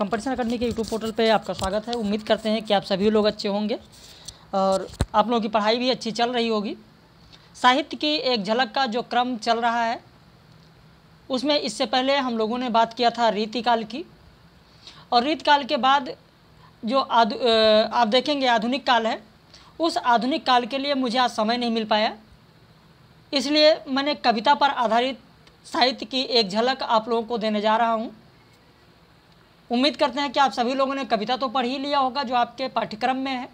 competition academy के YouTube portal पे आपका स्वागत है उम्मीद करते हैं कि आप सभी लोग अच्छे होंगे और आप लोगों की पढ़ाई भी अच्छी चल रही होगी साहित्य की एक झलक का जो क्रम चल रहा है उसमें इससे पहले हम लोगों ने बात किया था रीतिकाल की और रीतकाल के बाद जो आधु आप देखेंगे आधुनिक काल है उस आधुनिक काल के लिए मुझे आज समय नहीं मिल पाया इसलिए मैंने कविता पर आधारित साहित्य की एक झलक आप लोगों को देने जा रहा हूँ उम्मीद करते हैं कि आप सभी लोगों ने कविता तो पढ़ ही लिया होगा जो आपके पाठ्यक्रम में है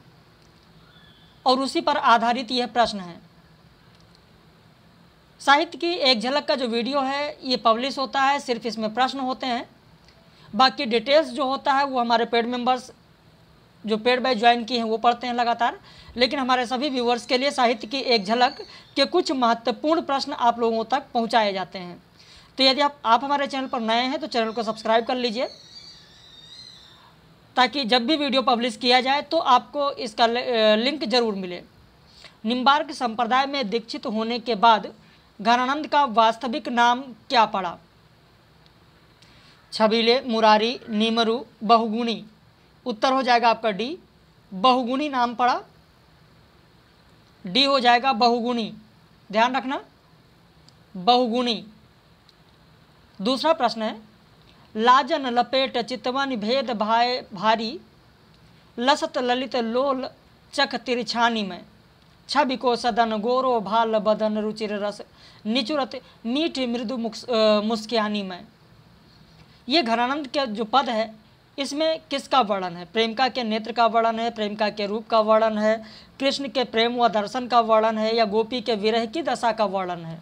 और उसी पर आधारित यह प्रश्न है साहित्य की एक झलक का जो वीडियो है ये पब्लिश होता है सिर्फ इसमें प्रश्न होते हैं बाकी डिटेल्स जो होता है वो हमारे पेड मेंबर्स जो पेड बाय ज्वाइन किए हैं वो पढ़ते हैं लगातार लेकिन हमारे सभी व्यूवर्स के लिए साहित्य की एक झलक के कुछ महत्वपूर्ण प्रश्न आप लोगों तक पहुँचाए जाते हैं तो यदि आप, आप हमारे चैनल पर नए हैं तो चैनल को सब्सक्राइब कर लीजिए ताकि जब भी वीडियो पब्लिश किया जाए तो आपको इसका लिंक जरूर मिले निम्बार्क संप्रदाय में दीक्षित होने के बाद घनानंद का वास्तविक नाम क्या पड़ा छबीले मुरारी नीमरू बहुगुणी उत्तर हो जाएगा आपका डी बहुगुणी नाम पड़ा डी हो जाएगा बहुगुणी ध्यान रखना बहुगुणी दूसरा प्रश्न है लाजन लपेट चितवन भेद भाय भारी लसत ललित लोल चख तिरछानी में छवि को सदन गोरो भाल बदन रुचिर रस निचुरत मीठ मृदु मुस्कियानी में ये घरानंद के जो पद है इसमें किसका वर्णन है प्रेमिका के नेत्र का वर्णन है प्रेमिका के रूप का वर्णन है कृष्ण के प्रेम व दर्शन का वर्णन है या गोपी के विरह की दशा का वर्णन है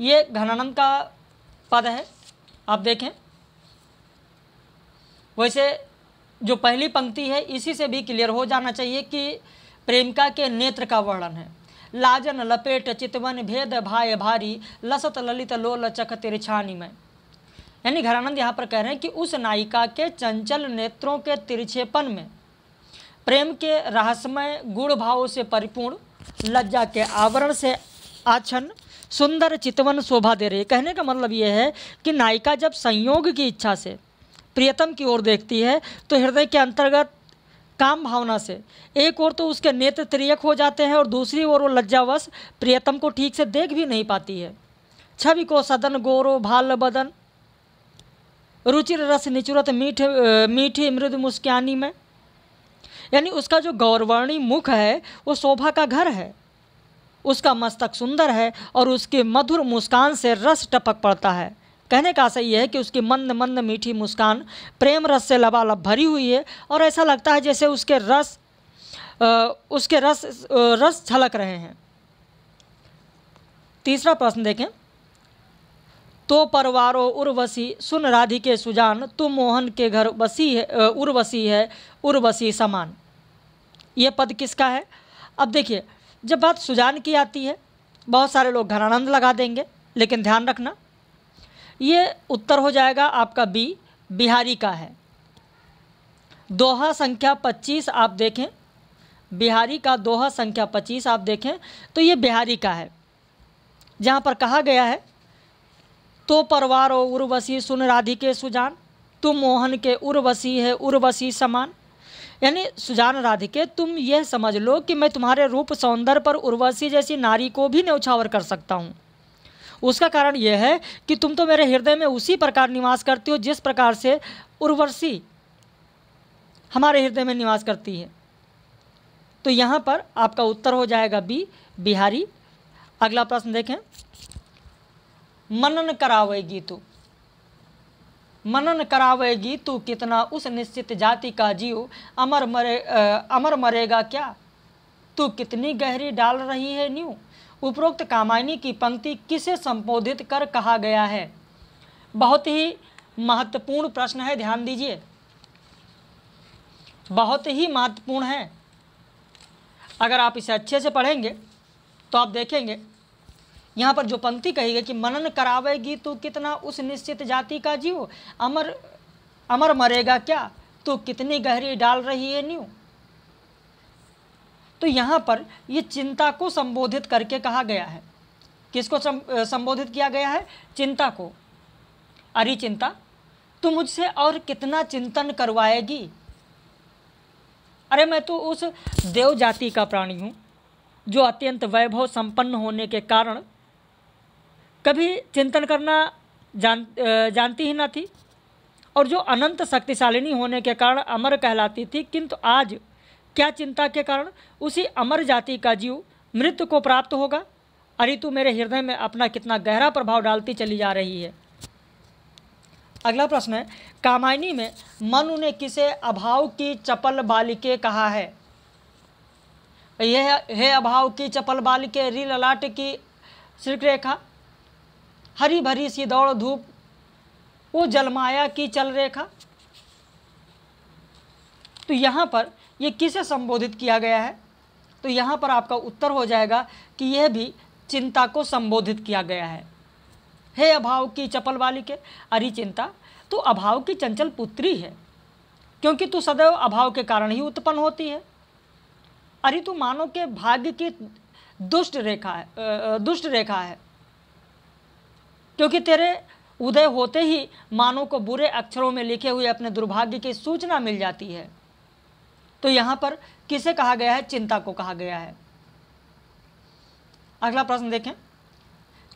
ये घनानंद का पद है आप देखें वैसे जो पहली पंक्ति है इसी से भी क्लियर हो जाना चाहिए कि प्रेमिका के नेत्र का वर्णन है लाजन लपेट चितवन भेद भाय भारी लसत ललित लोल चक तिरछानी में यानी घरानंद यहाँ पर कह रहे हैं कि उस नायिका के चंचल नेत्रों के तिरछेपन में प्रेम के रहस्यमय गुण भावों से परिपूर्ण लज्जा के आवरण से आछन सुंदर चितवन शोभा दे रही है कहने का मतलब ये है कि नायिका जब संयोग की इच्छा से प्रियतम की ओर देखती है तो हृदय के अंतर्गत काम भावना से एक ओर तो उसके नेत्र त्रियक हो जाते हैं और दूसरी ओर वो लज्जावश प्रियतम को ठीक से देख भी नहीं पाती है छवि को सदन गोरो भाल बदन रुचिर रस निचुरत मीठ मीठी मृद मुस्कानी में यानी उसका जो गौरवर्णी मुख है वो शोभा का घर है उसका मस्तक सुंदर है और उसके मधुर मुस्कान से रस टपक पड़ता है कहने का सही है कि उसकी मंद मंद मीठी मुस्कान प्रेम रस से लबालब भरी हुई है और ऐसा लगता है जैसे उसके रस आ, उसके रस रस छलक रहे हैं तीसरा प्रश्न देखें तो परवारो उर्वशी सुन राधिके सुजान तू मोहन के घर बसी है उर्वशी है उर्वशी समान ये पद किसका है अब देखिए जब बात सुजान की आती है बहुत सारे लोग घनानंद लगा देंगे लेकिन ध्यान रखना ये उत्तर हो जाएगा आपका बी बिहारी का है दोहा संख्या 25 आप देखें बिहारी का दोहा संख्या 25 आप देखें तो ये बिहारी का है जहाँ पर कहा गया है तो परवार उर्वशी सुन राधिके सुजान तुम मोहन के उर्वशी है उर्वशी समान यानी सुजान राधिके तुम यह समझ लो कि मैं तुम्हारे रूप सौंदर्य पर उर्वशी जैसी नारी को भी न्यौछावर कर सकता हूँ उसका कारण यह है कि तुम तो मेरे हृदय में उसी प्रकार निवास करती हो जिस प्रकार से उर्वशी हमारे हृदय में निवास करती है तो यहाँ पर आपका उत्तर हो जाएगा बी बिहारी अगला प्रश्न देखें मनन करावे तू मनन करावेगी तू कितना उस निश्चित जाति का जीव अमर मरे आ, अमर मरेगा क्या तू कितनी गहरी डाल रही है न्यू उपरोक्त कामायनी की पंक्ति किसे संबोधित कर कहा गया है बहुत ही महत्वपूर्ण प्रश्न है ध्यान दीजिए बहुत ही महत्वपूर्ण है अगर आप इसे अच्छे से पढ़ेंगे तो आप देखेंगे यहाँ पर जो पंक्ति कही गई कि मनन करावेगी तो कितना उस निश्चित जाति का जीव अमर अमर मरेगा क्या तो कितनी गहरी डाल रही है न्यू तो यहाँ पर ये चिंता को संबोधित करके कहा गया है किसको संबोधित किया गया है चिंता को अरे चिंता तू मुझसे और कितना चिंतन करवाएगी अरे मैं तो उस देव जाति का प्राणी हूँ जो अत्यंत वैभव संपन्न होने के कारण कभी चिंतन करना जान जानती ही ना थी और जो अनंत शक्तिशालिनी होने के कारण अमर कहलाती थी किंतु आज क्या चिंता के कारण उसी अमर जाति का जीव मृत्यु को प्राप्त होगा तू मेरे हृदय में अपना कितना गहरा प्रभाव डालती चली जा रही है अगला प्रश्न है कामायनी में मनु ने किसे अभाव की चपल बालिके कहा है यह है अभाव की चपल बालिके रील अलाट की श्रीरेखा हरी भरी सी दौड़ धूप वो जलमाया की चल रेखा तो यहाँ पर ये किसे संबोधित किया गया है तो यहाँ पर आपका उत्तर हो जाएगा कि यह भी चिंता को संबोधित किया गया है हे अभाव की चपल वाली के अरे चिंता तो अभाव की चंचल पुत्री है क्योंकि तू सदैव अभाव के कारण ही उत्पन्न होती है अरे तू मानो के भाग्य की दुष्ट रेखा है दुष्ट रेखा है क्योंकि तेरे उदय होते ही मानव को बुरे अक्षरों में लिखे हुए अपने दुर्भाग्य की सूचना मिल जाती है तो यहां पर किसे कहा गया है चिंता को कहा गया है अगला प्रश्न देखें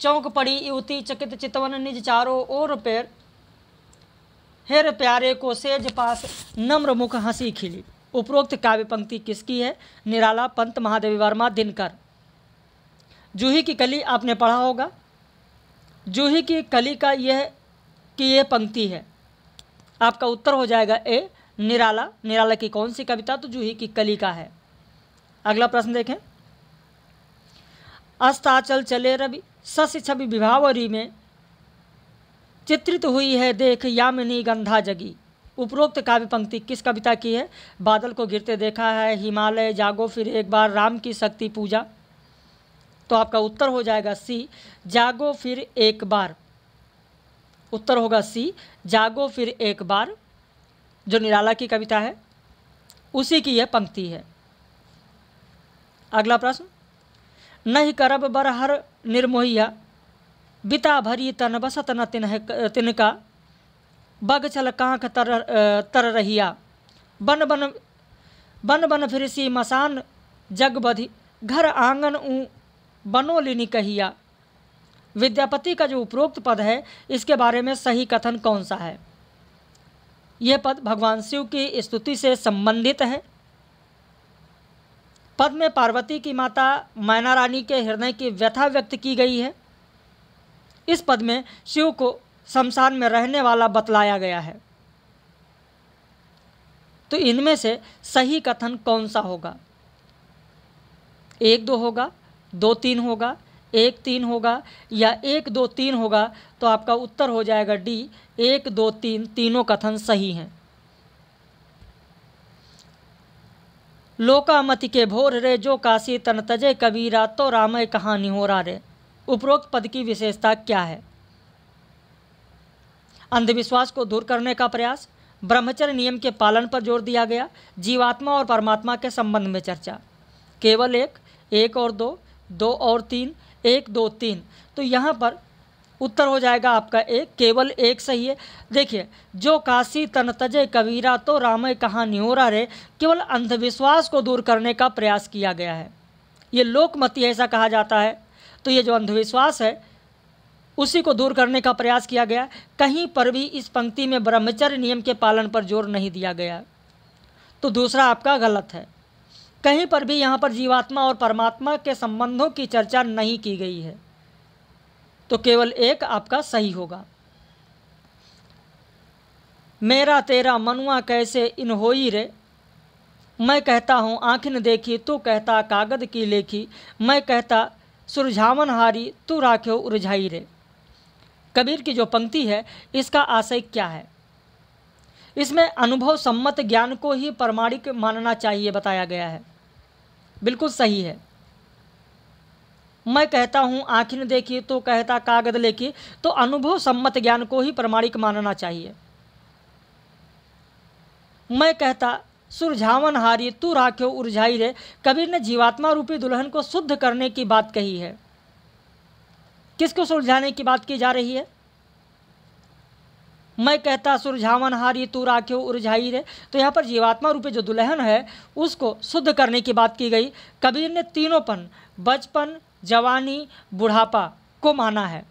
चौंक पड़ी युवती चकित चितवन निज चारों ओर पैर हेर प्यारे को सेज पास नम्र मुख हंसी खिली उपरोक्त काव्य पंक्ति किसकी है निराला पंत महादेवी वर्मा दिनकर जूही की कली आपने पढ़ा होगा जूही की कली का यह कि यह पंक्ति है आपका उत्तर हो जाएगा ए निराला निराला की कौन सी कविता तो जूही की कली का है अगला प्रश्न देखें अस्ताचल चले रवि सस छवि विभावरी में चित्रित हुई है देख यामिनी गंधा जगी उपरोक्त काव्य पंक्ति किस कविता की है बादल को गिरते देखा है हिमालय जागो फिर एक बार राम की शक्ति पूजा तो आपका उत्तर हो जाएगा सी जागो फिर एक बार उत्तर होगा सी जागो फिर एक बार जो निराला की कविता है उसी की यह पंक्ति है अगला प्रश्न नहीं करब बरहर निर्मोहिया बिता भरी तन बसत न तिन तिनका बग चल कांख तर तर रहिया बन बन बन बन फिर सी मसान जग बधि घर आंगन ऊ बनोलिनी कहिया विद्यापति का जो उपरोक्त पद है इसके बारे में सही कथन कौन सा है यह पद भगवान शिव की स्तुति से संबंधित है पद में पार्वती की माता मैना रानी के हृदय की व्यथा व्यक्त की गई है इस पद में शिव को शमशान में रहने वाला बतलाया गया है तो इनमें से सही कथन कौन सा होगा एक दो होगा दो तीन होगा एक तीन होगा या एक दो तीन होगा तो आपका उत्तर हो जाएगा डी एक दो तीन तीनों कथन सही हैं लोकामति के भोर रे जो काशी तन तजे कबीरा तो रामय कहानी हो रे उपरोक्त पद की विशेषता क्या है अंधविश्वास को दूर करने का प्रयास ब्रह्मचर्य नियम के पालन पर जोर दिया गया जीवात्मा और परमात्मा के संबंध में चर्चा केवल एक एक और दो दो और तीन एक दो तीन तो यहाँ पर उत्तर हो जाएगा आपका एक केवल एक सही है देखिए जो काशी तन तजय कबीरा तो रामय कहाँ निहोरा रे केवल अंधविश्वास को दूर करने का प्रयास किया गया है ये लोकमती ऐसा कहा जाता है तो ये जो अंधविश्वास है उसी को दूर करने का प्रयास किया गया कहीं पर भी इस पंक्ति में ब्रह्मचर्य नियम के पालन पर जोर नहीं दिया गया तो दूसरा आपका गलत है कहीं पर भी यहाँ पर जीवात्मा और परमात्मा के संबंधों की चर्चा नहीं की गई है तो केवल एक आपका सही होगा मेरा तेरा मनुआ कैसे इन होई रे मैं कहता हूँ आँखिन देखी तू कहता कागद की लेखी मैं कहता सुरझावन हारी तू राख्यो उरझाई रे कबीर की जो पंक्ति है इसका आशय क्या है इसमें अनुभव सम्मत ज्ञान को ही प्रमाणिक मानना चाहिए बताया गया है बिल्कुल सही है मैं कहता हूँ आँखें देखी तो कहता कागज लेखी तो अनुभव सम्मत ज्ञान को ही प्रमाणिक मानना चाहिए मैं कहता सुरझावन हारी तू राख्यो उर्झाई रे कबीर ने जीवात्मा रूपी दुल्हन को शुद्ध करने की बात कही है किसको सुलझाने की बात की जा रही है मैं कहता सुरझावन हारी तू राख्यो उर्झाई रे तो यहाँ पर जीवात्मा रूपी जो दुल्हन है उसको शुद्ध करने की बात की गई कबीर ने तीनोंपन बचपन जवानी बुढ़ापा को माना है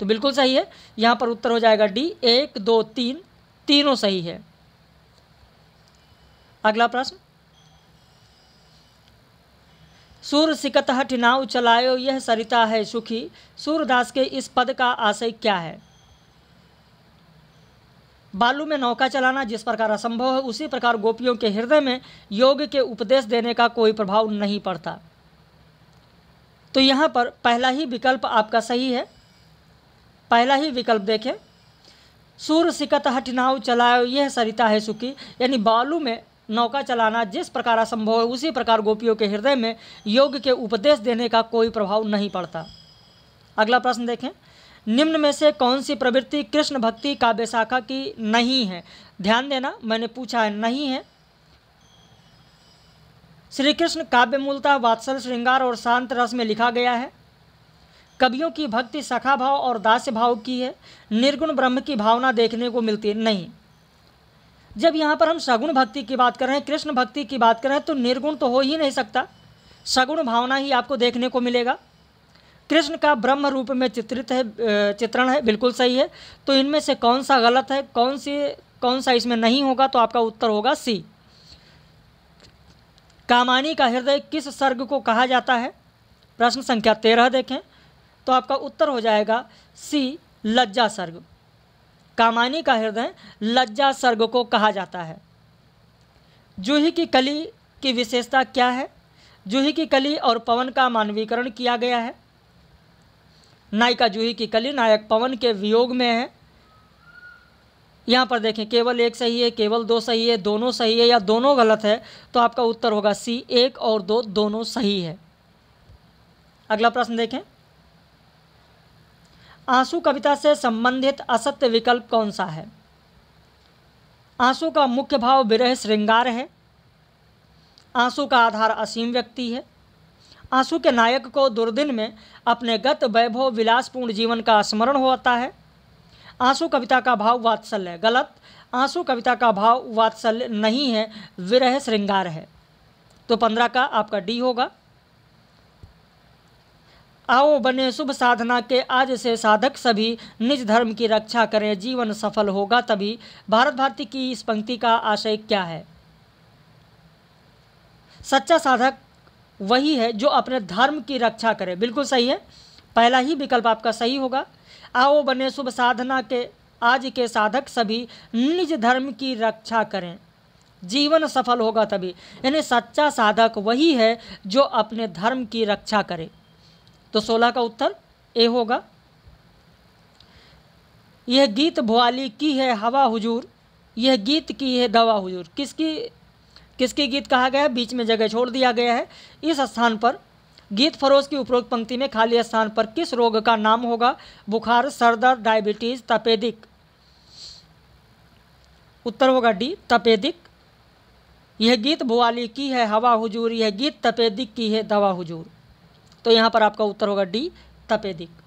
तो बिल्कुल सही है यहाँ पर उत्तर हो जाएगा डी एक दो तीन तीनों सही है अगला प्रश्न सूर सिकतहठ नाव चलायो यह सरिता है सुखी सूरदास के इस पद का आशय क्या है बालू में नौका चलाना जिस प्रकार असंभव है उसी प्रकार गोपियों के हृदय में योग के उपदेश देने का कोई प्रभाव नहीं पड़ता तो यहाँ पर पहला ही विकल्प आपका सही है पहला ही विकल्प देखें सूर्य सिकत हटनाव चलायो यह सरिता है सुखी यानी बालू में नौका चलाना जिस प्रकार असंभव है उसी प्रकार गोपियों के हृदय में योग के उपदेश देने का कोई प्रभाव नहीं पड़ता अगला प्रश्न देखें निम्न में से कौन सी प्रवृत्ति कृष्ण भक्ति काव्य शाखा की नहीं है ध्यान देना मैंने पूछा है नहीं है श्री कृष्ण काव्य मूलतः वात्सल श्रृंगार और शांत रस में लिखा गया है कवियों की भक्ति सखा भाव और दास भाव की है निर्गुण ब्रह्म की भावना देखने को मिलती नहीं जब यहाँ पर हम सगुण भक्ति की बात कर रहे हैं कृष्ण भक्ति की बात कर रहे हैं तो निर्गुण तो हो ही नहीं सकता सगुण भावना ही आपको देखने को मिलेगा कृष्ण का ब्रह्म रूप में चित्रित है चित्रण है बिल्कुल सही है तो इनमें से कौन सा गलत है कौन सी कौन सा इसमें नहीं होगा तो आपका उत्तर होगा सी कामानी का हृदय किस सर्ग को कहा जाता है प्रश्न संख्या तेरह देखें तो आपका उत्तर हो जाएगा सी लज्जा सर्ग कामानी का हृदय लज्जा सर्ग को कहा जाता है जूही की कली की विशेषता क्या है जूही की कली और पवन का मानवीकरण किया गया है नायिका जूही की कली नायक पवन के वियोग में है यहाँ पर देखें केवल एक सही है केवल दो सही है दोनों सही है या दोनों गलत है तो आपका उत्तर होगा सी एक और दो दोनों सही है अगला प्रश्न देखें आंसू कविता से संबंधित असत्य विकल्प कौन सा है आंसू का मुख्य भाव विरह श्रृंगार है आंसू का आधार असीम व्यक्ति है आंसू के नायक को दुर्दिन में अपने गत वैभव विलासपूर्ण जीवन का स्मरण होता है आंसू कविता का भाव वात्सल्य गलत आंसू कविता का भाव वात्सल्य नहीं है विरह श्रृंगार है तो पंद्रह का आपका डी होगा आओ बने शुभ साधना के आज से साधक सभी निज धर्म की रक्षा करें जीवन सफल होगा तभी भारत भारती की इस पंक्ति का आशय क्या है सच्चा साधक वही है जो अपने धर्म की रक्षा करे बिल्कुल सही है पहला ही विकल्प आपका सही होगा आओ बने शुभ साधना के आज के साधक सभी निज धर्म की रक्षा करें जीवन सफल होगा तभी यानी सच्चा साधक वही है जो अपने धर्म की रक्षा करे तो सोलह का उत्तर ए होगा यह गीत भुआली की है हवा हुजूर यह गीत की है दवा हुजूर किसकी किसकी गीत कहा गया बीच में जगह छोड़ दिया गया है इस स्थान पर गीत फरोज की उपरोक्त पंक्ति में खाली स्थान पर किस रोग का नाम होगा बुखार सरदर डायबिटीज तपेदिक उत्तर होगा डी तपेदिक यह गीत भुआली की है हवा हुजूर यह गीत तपेदिक की है दवा हुजूर तो यहां पर आपका उत्तर होगा डी तपेदिक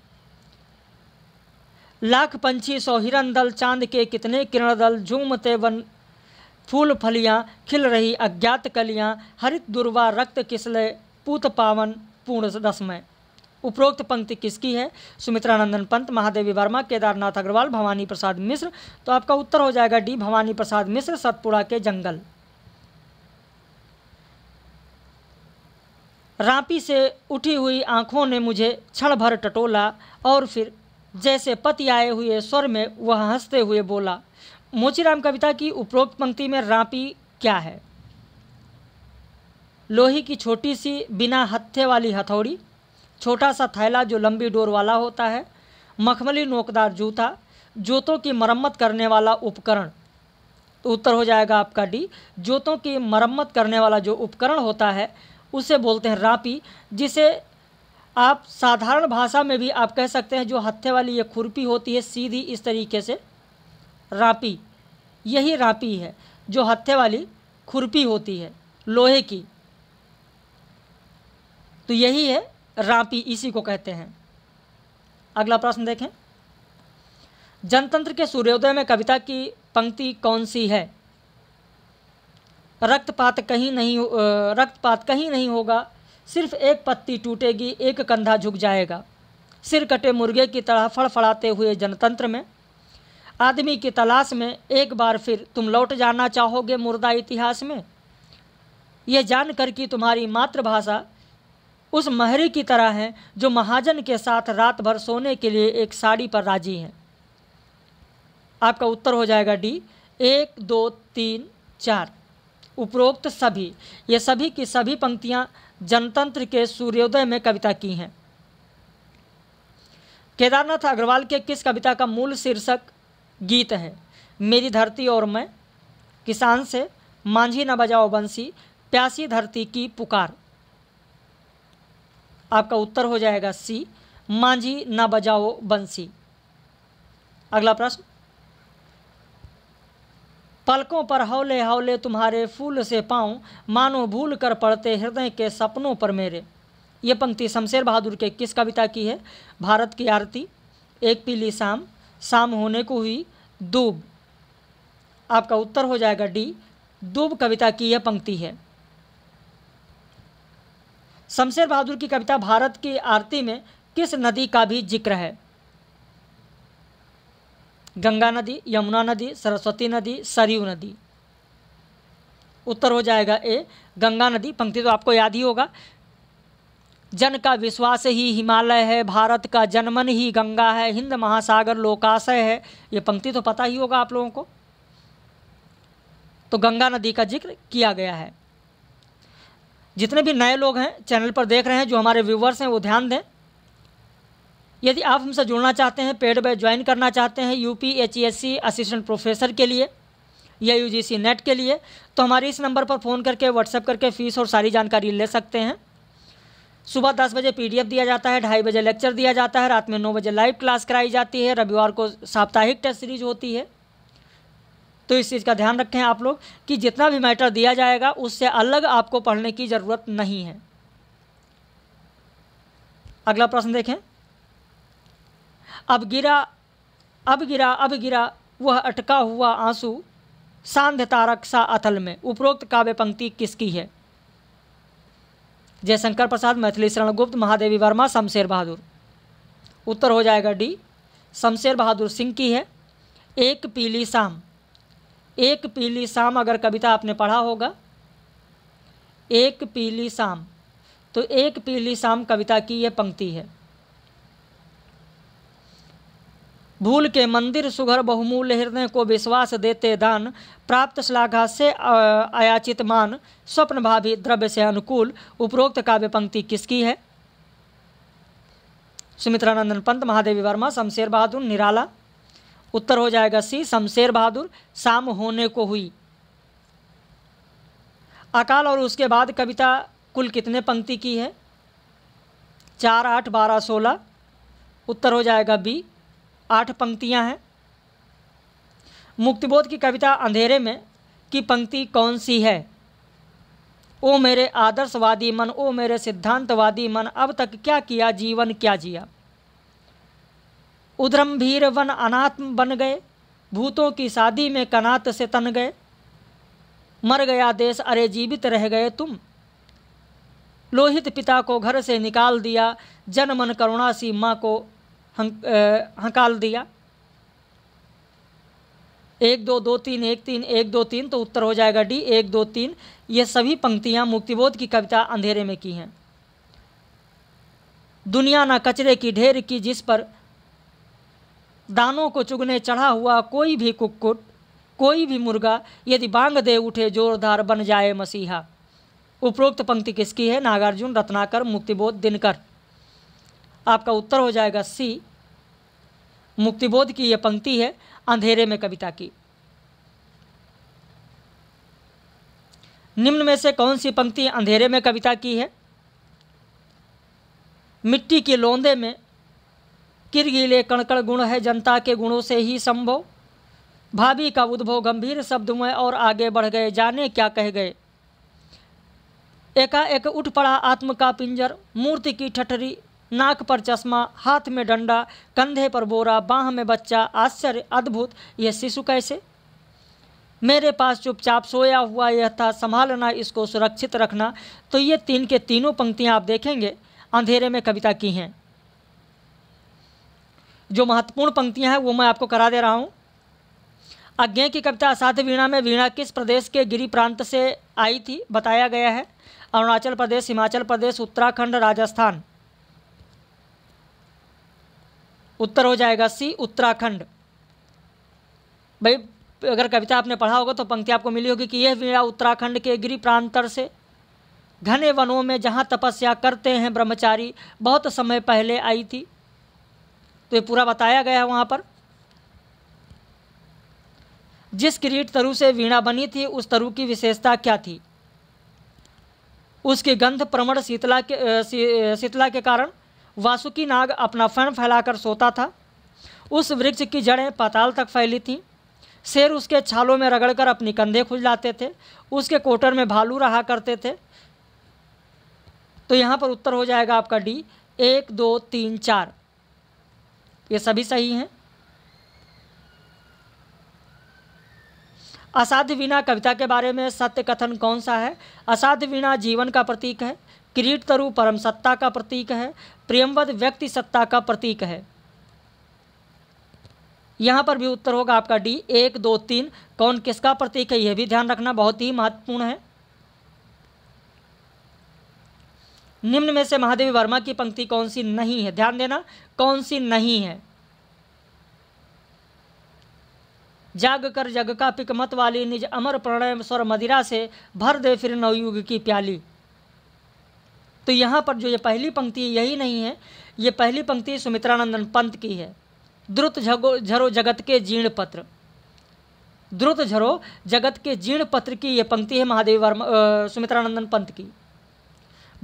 लाख पंछी सौ हिरन दल चांद के कितने किरण दल झूमते वन फूल फलियाँ खिल रही अज्ञात कलियाँ हरित दुर्वा रक्त किसले पूत पावन पूर्ण रसमय उपरोक्त पंक्ति किसकी है सुमित्रानंदन पंत महादेवी वर्मा केदारनाथ अग्रवाल भवानी प्रसाद मिश्र तो आपका उत्तर हो जाएगा डी भवानी प्रसाद मिश्र सतपुड़ा के जंगल रापी से उठी हुई आंखों ने मुझे क्षण भर टटोला और फिर जैसे पति आए हुए स्वर में वह हंसते हुए बोला मोचीराम कविता की उपरोक्त पंक्ति में रापी क्या है लोही की छोटी सी बिना हत्थे वाली हथौड़ी छोटा सा थैला जो लंबी डोर वाला होता है मखमली नोकदार जूता जोतों की मरम्मत करने वाला उपकरण तो उत्तर हो जाएगा आपका डी जोतों की मरम्मत करने वाला जो उपकरण होता है उसे बोलते हैं रापी जिसे आप साधारण भाषा में भी आप कह सकते हैं जो हत्थे वाली ये खुरपी होती है सीधी इस तरीके से रापी यही रापी है जो हत्थे वाली खुरपी होती है लोहे की तो यही है रापी इसी को कहते हैं अगला प्रश्न देखें जनतंत्र के सूर्योदय में कविता की पंक्ति कौन सी है रक्तपात कहीं नहीं रक्तपात कहीं नहीं होगा सिर्फ एक पत्ती टूटेगी एक कंधा झुक जाएगा सिर कटे मुर्गे की तरह फड़फड़ाते हुए जनतंत्र में आदमी की तलाश में एक बार फिर तुम लौट जाना चाहोगे मुर्दा इतिहास में यह जानकर कि तुम्हारी मातृभाषा उस महरी की तरह है जो महाजन के साथ रात भर सोने के लिए एक साड़ी पर राजी हैं आपका उत्तर हो जाएगा डी एक दो तीन चार उपरोक्त सभी ये सभी की सभी पंक्तियाँ जनतंत्र के सूर्योदय में कविता की हैं केदारनाथ अग्रवाल के किस कविता का मूल शीर्षक गीत है मेरी धरती और मैं किसान से मांझी न बजाओ बंसी प्यासी धरती की पुकार आपका उत्तर हो जाएगा सी मांझी न बजाओ बंसी अगला प्रश्न पलकों पर हौले हौले तुम्हारे फूल से पाँव मानो भूल कर पड़ते हृदय के सपनों पर मेरे ये पंक्ति शमशेर बहादुर के किस कविता की है भारत की आरती एक पीली शाम शाम होने को हुई दूब आपका उत्तर हो जाएगा डी दूब कविता की यह पंक्ति है शमशेर बहादुर की कविता भारत की आरती में किस नदी का भी जिक्र है गंगा नदी यमुना नदी सरस्वती नदी सरयू नदी उत्तर हो जाएगा ए गंगा नदी पंक्ति तो आपको याद ही होगा जन का विश्वास ही हिमालय है भारत का जनमन ही गंगा है हिंद महासागर लोकाशय है ये पंक्ति तो पता ही होगा आप लोगों को तो गंगा नदी का जिक्र किया गया है जितने भी नए लोग हैं चैनल पर देख रहे हैं जो हमारे व्यूवर्स हैं वो ध्यान दें यदि आप हमसे जुड़ना चाहते हैं पेड बैच ज्वाइन करना चाहते हैं U P H S C assistant professor के लिए या यू जी सी नेट के लिए तो हमारे इस नंबर पर फ़ोन करके व्हाट्सएप करके फ़ीस और सारी जानकारी ले सकते हैं सुबह दस बजे पीडीएफ दिया जाता है ढाई बजे लेक्चर दिया जाता है रात में नौ बजे लाइव क्लास कराई जाती है रविवार को साप्ताहिक टेस्ट सीरीज होती है तो इस चीज़ का ध्यान रखें आप लोग कि जितना भी मैटर दिया जाएगा उससे अलग आपको पढ़ने की ज़रूरत नहीं है अगला प्रश्न देखें अब गिरा अब गिरा अब गिरा वह अटका हुआ आंसू सांध तारक सा अथल में उपरोक्त काव्य पंक्ति किसकी है जयशंकर प्रसाद मैथिली शरण गुप्त महादेवी वर्मा शमशेर बहादुर उत्तर हो जाएगा डी शमशेर बहादुर सिंह की है एक पीली शाम एक पीली शाम अगर कविता आपने पढ़ा होगा एक पीली शाम तो एक पीली शाम कविता की यह पंक्ति है भूल के मंदिर सुघर बहुमूल्य हृदय को विश्वास देते दान प्राप्त श्लाघा से अयाचित मान स्वप्न भावी द्रव्य से अनुकूल उपरोक्त काव्य पंक्ति किसकी है सुमित्रानंदन पंत महादेवी वर्मा शमशेर बहादुर निराला उत्तर हो जाएगा सी शमशेर बहादुर शाम होने को हुई अकाल और उसके बाद कविता कुल कितने पंक्ति की है चार आठ बारह सोलह उत्तर हो जाएगा बी आठ पंक्तियां हैं मुक्तिबोध की कविता अंधेरे में की पंक्ति कौन सी है ओ मेरे आदर्शवादी मन ओ मेरे सिद्धांतवादी मन अब तक क्या किया जीवन क्या जिया उधरम भीर वन अनात्म बन गए भूतों की शादी में कनात से तन गए मर गया देश अरे जीवित रह गए तुम लोहित पिता को घर से निकाल दिया जन मन करुणा सी माँ को हंकाल दिया एक दो दो तीन एक तीन एक दो तीन तो उत्तर हो जाएगा डी एक दो तीन ये सभी पंक्तियाँ मुक्तिबोध की कविता अंधेरे में की हैं दुनिया ना कचरे की ढेर की जिस पर दानों को चुगने चढ़ा हुआ कोई भी कुक्कुट कोई भी मुर्गा यदि बांग दे उठे जोरदार बन जाए मसीहा उपरोक्त पंक्ति किसकी है नागार्जुन रत्नाकर मुक्तिबोध दिनकर आपका उत्तर हो जाएगा सी मुक्तिबोध की यह पंक्ति है अंधेरे में कविता की निम्न में से कौन सी पंक्ति अंधेरे में कविता की है मिट्टी के लौंदे में किरगिले कणकड़ गुण है जनता के गुणों से ही संभव भाभी का उद्भव गंभीर शब्द हुए और आगे बढ़ गए जाने क्या कह गए एकाएक उठ पड़ा आत्म का पिंजर मूर्ति की ठठरी नाक पर चश्मा हाथ में डंडा कंधे पर बोरा बाह में बच्चा आश्चर्य अद्भुत यह शिशु कैसे मेरे पास चुपचाप सोया हुआ यह था संभालना इसको सुरक्षित रखना तो ये तीन के तीनों पंक्तियाँ आप देखेंगे अंधेरे में कविता की हैं जो महत्वपूर्ण पंक्तियाँ हैं वो मैं आपको करा दे रहा हूँ अज्ञे की कविता असाध्य वीणा में वीणा किस प्रदेश के गिरी प्रांत से आई थी बताया गया है अरुणाचल प्रदेश हिमाचल प्रदेश उत्तराखंड राजस्थान उत्तर हो जाएगा सी उत्तराखंड भाई अगर कविता आपने पढ़ा होगा तो पंक्ति आपको मिली होगी कि यह वीणा उत्तराखंड के गिरी प्रांतर से घने वनों में जहाँ तपस्या करते हैं ब्रह्मचारी बहुत समय पहले आई थी तो ये पूरा बताया गया है वहाँ पर जिस किरीट तरु से वीणा बनी थी उस तरु की विशेषता क्या थी उसकी गंध प्रमण शीतला के शीतला के कारण वासुकी नाग अपना फन फैलाकर सोता था उस वृक्ष की जड़ें पाताल तक फैली थीं शेर उसके छालों में रगड़कर अपने कंधे खुजलाते थे उसके कोटर में भालू रहा करते थे तो यहाँ पर उत्तर हो जाएगा आपका डी एक दो तीन चार ये सभी सही हैं असाध्य वीणा कविता के बारे में सत्य कथन कौन सा है असाध्य वीणा जीवन का प्रतीक है किरीट तरु परम सत्ता का प्रतीक है प्रियमवध व्यक्ति सत्ता का प्रतीक है यहाँ पर भी उत्तर होगा आपका डी एक दो तीन कौन किसका प्रतीक है यह भी ध्यान रखना बहुत ही महत्वपूर्ण है निम्न में से महादेवी वर्मा की पंक्ति कौन सी नहीं है ध्यान देना कौन सी नहीं है जाग कर जग का पिकमत वाली निज अमर प्रणय स्वर मदिरा से भर दे फिर नवयुग की प्याली तो यहाँ पर जो ये पहली पंक्ति यही नहीं है ये पहली पंक्ति सुमित्रानंदन पंत की है द्रुत झगो झरो जगत के जीर्ण पत्र द्रुत झरो जगत के जीर्ण पत्र की ये पंक्ति है महादेव वर्मा सुमित्रानंदन पंत की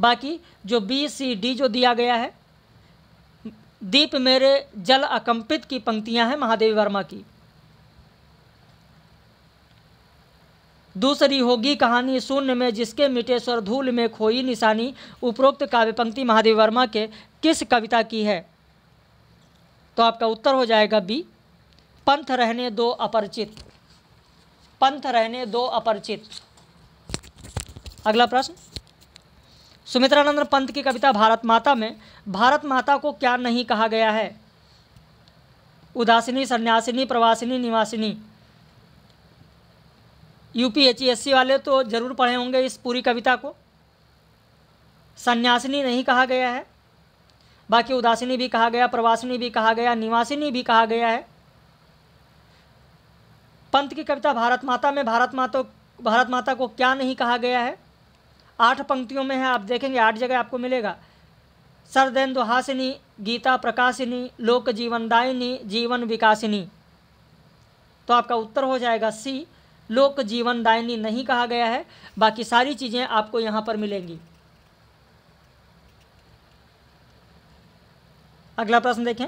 बाकी जो बी सी डी जो दिया गया है दीप मेरे जल अकंपित की पंक्तियां हैं महादेवी वर्मा की दूसरी होगी कहानी शून्य में जिसके मिटे स्वर धूल में खोई निशानी उपरोक्त काव्य पंक्ति महादेव वर्मा के किस कविता की है तो आपका उत्तर हो जाएगा बी पंथ रहने दो अपरिचित पंथ रहने दो अपरिचित अगला प्रश्न सुमित्रानंद पंत की कविता भारत माता में भारत माता को क्या नहीं कहा गया है उदासिनी सन्यासिनी प्रवासिनी निवासिनी यू पी e वाले तो ज़रूर पढ़े होंगे इस पूरी कविता को सन्यासिनी नहीं कहा गया है बाकी उदासिनी भी कहा गया प्रवासिनी भी कहा गया निवासिनी भी कहा गया है पंत की कविता भारत माता में भारत माता भारत माता को क्या नहीं कहा गया है आठ पंक्तियों में है आप देखेंगे आठ जगह आपको मिलेगा सरदेन दुहासिनी गीता प्रकाशिनी लोक जीवनदायिनी जीवन विकासिनी तो आपका उत्तर हो जाएगा सी लोक जीवनदायिनी नहीं कहा गया है बाकी सारी चीज़ें आपको यहाँ पर मिलेंगी अगला प्रश्न देखें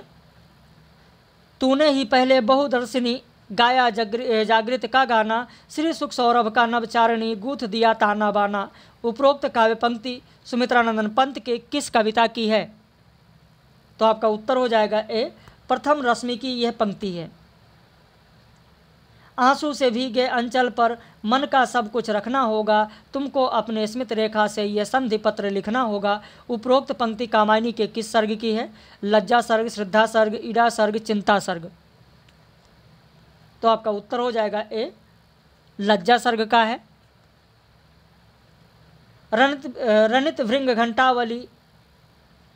तूने ही पहले बहुदर्शिनी गाया जागृत का गाना श्री सुख सौरभ का नवचारणी गूथ दिया ताना बाना उपरोक्त काव्य पंक्ति सुमित्रानंदन पंत के किस कविता की है तो आपका उत्तर हो जाएगा ए प्रथम रश्मि की यह पंक्ति है आंसू से भीगे अंचल पर मन का सब कुछ रखना होगा तुमको अपने स्मित रेखा से यह संधि पत्र लिखना होगा उपरोक्त पंक्ति कामायनी के किस सर्ग की है लज्जा सर्ग श्रद्धा सर्ग ईडा सर्ग चिंता सर्ग तो आपका उत्तर हो जाएगा ए लज्जा सर्ग का है रणित रणित भृंग घंटावली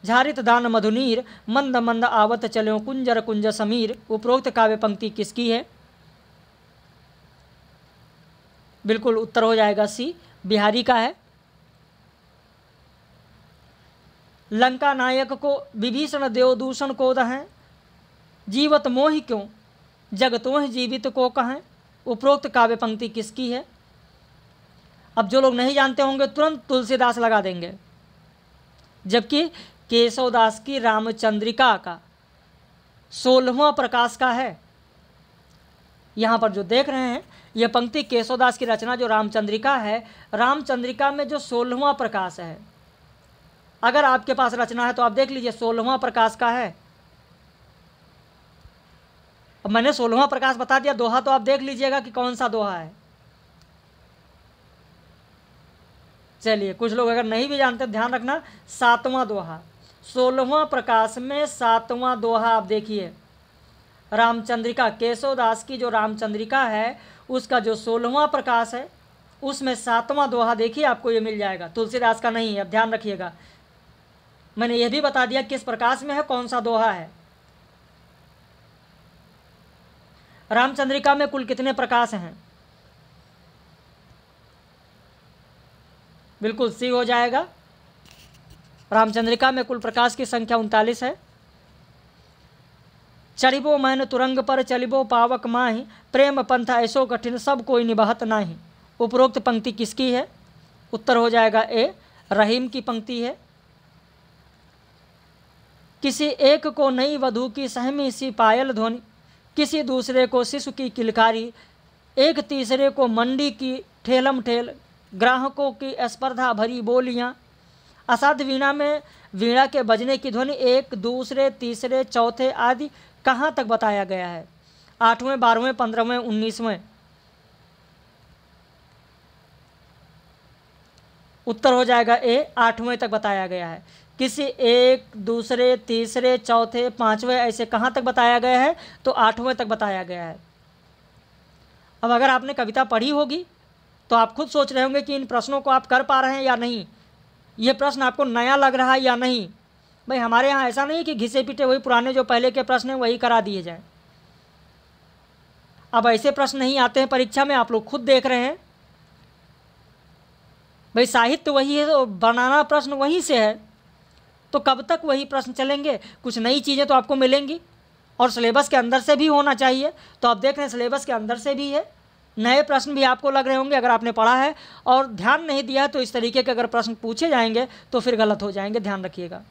झारित दान मधुनीर मंद मंद आवत चलो कुंजर कुंज समीर उपरोक्त काव्य पंक्ति किसकी है बिल्कुल उत्तर हो जाएगा सी बिहारी का है लंका नायक को विभीषण देवदूषण को दहें जीवत मोहि क्यों जगतोह जीवित को कहें उपरोक्त काव्य पंक्ति किसकी है अब जो लोग नहीं जानते होंगे तुरंत तुलसीदास लगा देंगे जबकि केशवदास की रामचंद्रिका का सोलहवा प्रकाश का है यहाँ पर जो देख रहे हैं यह पंक्ति केशवदास की रचना जो रामचंद्रिका है रामचंद्रिका में जो सोलहवा प्रकाश है अगर आपके पास रचना है तो आप देख लीजिए सोलहवा प्रकाश का है मैंने सोलहवा प्रकाश बता दिया दोहा तो आप देख लीजिएगा कि कौन सा दोहा है चलिए कुछ लोग अगर नहीं भी जानते ध्यान रखना सातवां दोहा सोलहवा प्रकाश में सातवां दोहा आप देखिए रामचंद्रिका केशवदास की जो रामचंद्रिका है उसका जो सोलहवा प्रकाश है उसमें सातवां दोहा देखिए आपको ये मिल जाएगा तुलसीदास का नहीं है अब ध्यान रखिएगा मैंने यह भी बता दिया किस प्रकाश में है कौन सा दोहा है रामचंद्रिका में कुल कितने प्रकाश हैं बिल्कुल सी हो जाएगा रामचंद्रिका में कुल प्रकाश की संख्या उनतालीस है चढ़िबो मैन तुरंग पर चलिबो पावक माही प्रेम पंथ ऐसो कठिन सब कोई निबहत नाही उपरोक्त पंक्ति किसकी है उत्तर हो जाएगा ए रहीम की पंक्ति है किसी एक को नई वधु की सहमी सी पायल ध्वनि किसी दूसरे को शिशु की किलकारी एक तीसरे को मंडी की ठेलम ठेल ग्राहकों की स्पर्धा भरी बोलियां असाध वीणा में वीणा के बजने की ध्वनि एक दूसरे तीसरे चौथे आदि कहाँ तक बताया गया है आठवें बारहवें पंद्रहवें उन्नीसवें उत्तर हो जाएगा ए आठवें तक बताया गया है किसी एक दूसरे तीसरे चौथे पांचवें ऐसे कहाँ तक बताया गया है तो आठवें तक बताया गया है अब अगर आपने कविता पढ़ी होगी तो आप खुद सोच रहे होंगे कि इन प्रश्नों को आप कर पा रहे हैं या नहीं ये प्रश्न आपको नया लग रहा है या नहीं भाई हमारे यहाँ ऐसा नहीं कि घिसे पिटे वही पुराने जो पहले के प्रश्न हैं वही करा दिए जाए अब ऐसे प्रश्न नहीं आते हैं परीक्षा में आप लोग खुद देख रहे हैं भाई साहित्य वही है तो बनाना प्रश्न वहीं से है तो कब तक वही प्रश्न चलेंगे कुछ नई चीज़ें तो आपको मिलेंगी और सिलेबस के अंदर से भी होना चाहिए तो आप देख रहे हैं सिलेबस के अंदर से भी है नए प्रश्न भी आपको लग रहे होंगे अगर आपने पढ़ा है और ध्यान नहीं दिया तो इस तरीके के अगर प्रश्न पूछे जाएंगे तो फिर गलत हो जाएंगे ध्यान रखिएगा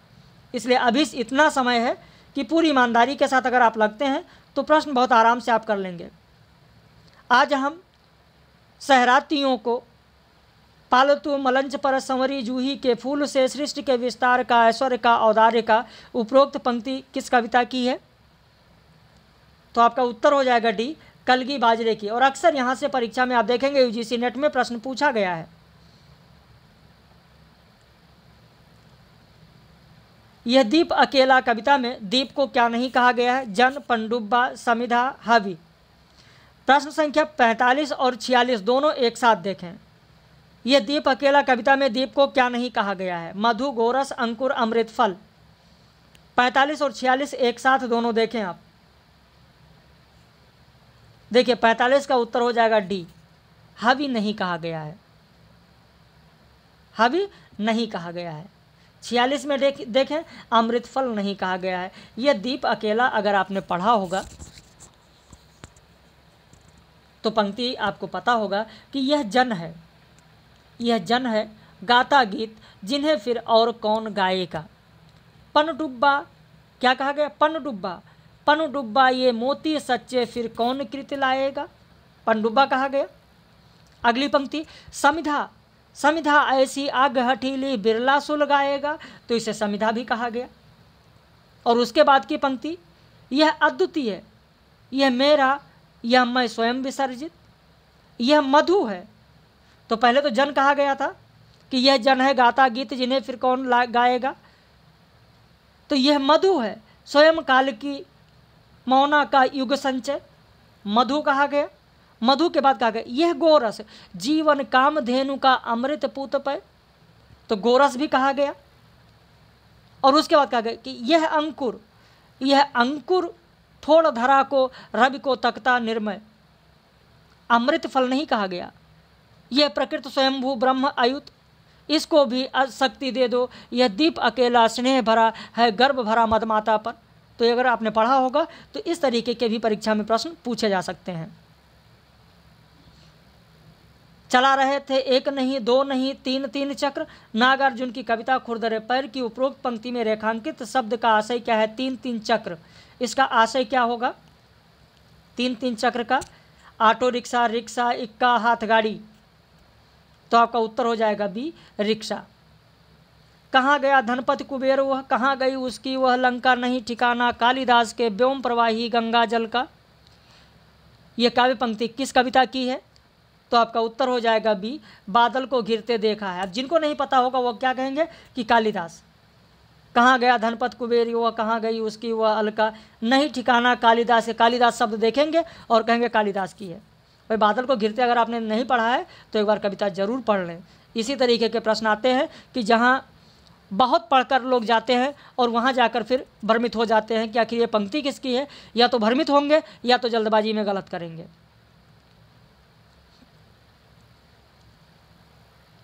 इसलिए अभी इतना समय है कि पूरी ईमानदारी के साथ अगर आप लगते हैं तो प्रश्न बहुत आराम से आप कर लेंगे आज हम सहरातियों को पालतू मलंच पर संवरी जूही के फूल से सृष्टि के विस्तार का ऐश्वर्य का औदार्य का उपरोक्त पंक्ति किस कविता की है तो आपका उत्तर हो जाएगा डी कलगी बाजरे की और अक्सर यहाँ से परीक्षा में आप देखेंगे यूजीसी नेट में प्रश्न पूछा गया है यह दीप अकेला कविता में दीप को क्या नहीं कहा गया है जन पंडुब्बा समिधा हवि प्रश्न संख्या 45 और 46 दोनों एक साथ देखें यह दीप अकेला कविता में दीप को क्या नहीं कहा गया है मधु गोरस अंकुर अमृत फल पैंतालीस और छियालीस एक साथ दोनों देखें आप देखिए पैंतालीस का उत्तर हो जाएगा डी हवि नहीं कहा गया है हवि नहीं कहा गया है छियालीस में देख देखें अमृतफल नहीं कहा गया है यह दीप अकेला अगर आपने पढ़ा होगा तो पंक्ति आपको पता होगा कि यह जन है यह जन है गाता गीत जिन्हें फिर और कौन गाएगा पनडुब्बा क्या कहा गया पनडुब्बा पनडुब्बा ये मोती सच्चे फिर कौन कृत लाएगा पनडुब्बा कहा गया अगली पंक्ति समिधा समिधा ऐसी आग हठीली बिरला सो लगाएगा तो इसे समिधा भी कहा गया और उसके बाद की पंक्ति यह अद्वितीय है यह मेरा यह मैं स्वयं विसर्जित यह मधु है तो पहले तो जन कहा गया था कि यह जन है गाता गीत जिन्हें फिर कौन गाएगा तो यह मधु है स्वयं काल की मौना का युग संचय मधु कहा गया मधु के बाद कहा गया यह गोरस जीवन काम धेनु का अमृत पुत पय तो गोरस भी कहा गया और उसके बाद कहा गया कि यह अंकुर यह अंकुर थोड़ धरा को रवि को तकता निर्मय अमृत फल नहीं कहा गया यह प्रकृत स्वयंभू ब्रह्म आयुत इसको भी शक्ति दे दो यह दीप अकेला स्नेह भरा है गर्भ भरा मदमाता पर तो अगर आपने पढ़ा होगा तो इस तरीके के भी परीक्षा में प्रश्न पूछे जा सकते हैं चला रहे थे एक नहीं दो नहीं तीन तीन चक्र नागार्जुन की कविता खुरदरे पैर की उपरोक्त पंक्ति में रेखांकित शब्द का आशय क्या है तीन तीन चक्र इसका आशय क्या होगा तीन तीन चक्र का ऑटो रिक्शा रिक्शा इक्का हाथ गाड़ी तो आपका उत्तर हो जाएगा बी रिक्शा कहाँ गया धनपति कुबेर वह कहाँ गई उसकी वह लंका नहीं ठिकाना कालिदास के व्योम प्रवाही गंगा जल का यह काव्य पंक्ति किस कविता की है तो आपका उत्तर हो जाएगा बी बादल को घिरते देखा है अब जिनको नहीं पता होगा वो क्या कहेंगे कि कालिदास कहाँ गया धनपत कुबेर वह कहाँ गई उसकी वह अलका नहीं ठिकाना कालिदास कालिदास शब्द देखेंगे और कहेंगे कालिदास की है भाई बादल को घिरते अगर आपने नहीं पढ़ा है तो एक बार कविता ज़रूर पढ़ लें इसी तरीके के प्रश्न आते हैं कि जहाँ बहुत पढ़कर लोग जाते हैं और वहाँ जाकर फिर भ्रमित हो जाते हैं कि आखिर ये पंक्ति किसकी है या तो भ्रमित होंगे या तो जल्दबाजी में गलत करेंगे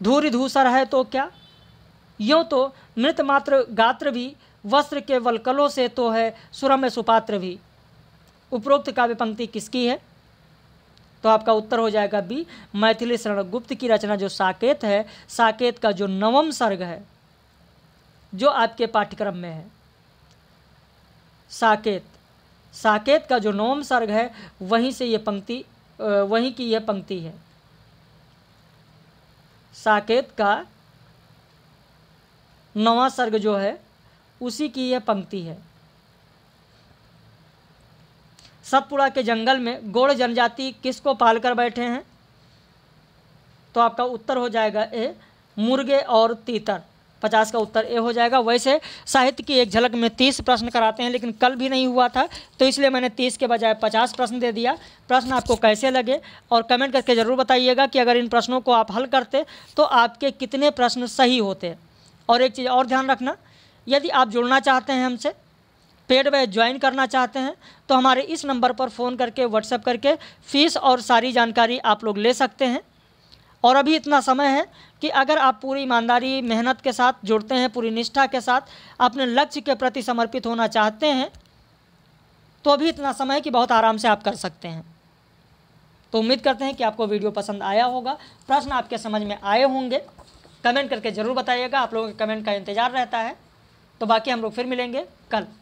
धूरी धूसर है तो क्या यूँ तो मृत मात्र गात्र भी वस्त्र केवल कलों से तो है सुरम सुपात्र भी उपरोक्त काव्य पंक्ति किसकी है तो आपका उत्तर हो जाएगा बी मैथिली शरण गुप्त की रचना जो साकेत है साकेत का जो नवम सर्ग है जो आपके पाठ्यक्रम में है साकेत साकेत का जो नवम सर्ग है वहीं से ये पंक्ति वहीं की यह पंक्ति है साकेत का नवा सर्ग जो है उसी की यह पंक्ति है सतपुड़ा के जंगल में गोड़ जनजाति किसको पालकर बैठे हैं तो आपका उत्तर हो जाएगा ए मुर्गे और तीतर पचास का उत्तर ए हो जाएगा वैसे साहित्य की एक झलक में तीस प्रश्न कराते हैं लेकिन कल भी नहीं हुआ था तो इसलिए मैंने तीस के बजाय पचास प्रश्न दे दिया प्रश्न आपको कैसे लगे और कमेंट करके ज़रूर बताइएगा कि अगर इन प्रश्नों को आप हल करते तो आपके कितने प्रश्न सही होते और एक चीज़ और ध्यान रखना यदि आप जुड़ना चाहते हैं हमसे पेड वे ज्वाइन करना चाहते हैं तो हमारे इस नंबर पर फ़ोन करके व्हाट्सएप करके फ़ीस और सारी जानकारी आप लोग ले सकते हैं और अभी इतना समय है कि अगर आप पूरी ईमानदारी मेहनत के साथ जुड़ते हैं पूरी निष्ठा के साथ अपने लक्ष्य के प्रति समर्पित होना चाहते हैं तो अभी इतना समय है कि बहुत आराम से आप कर सकते हैं तो उम्मीद करते हैं कि आपको वीडियो पसंद आया होगा प्रश्न आपके समझ में आए होंगे कमेंट करके ज़रूर बताइएगा आप लोगों के कमेंट का इंतज़ार रहता है तो बाकी हम लोग फिर मिलेंगे कल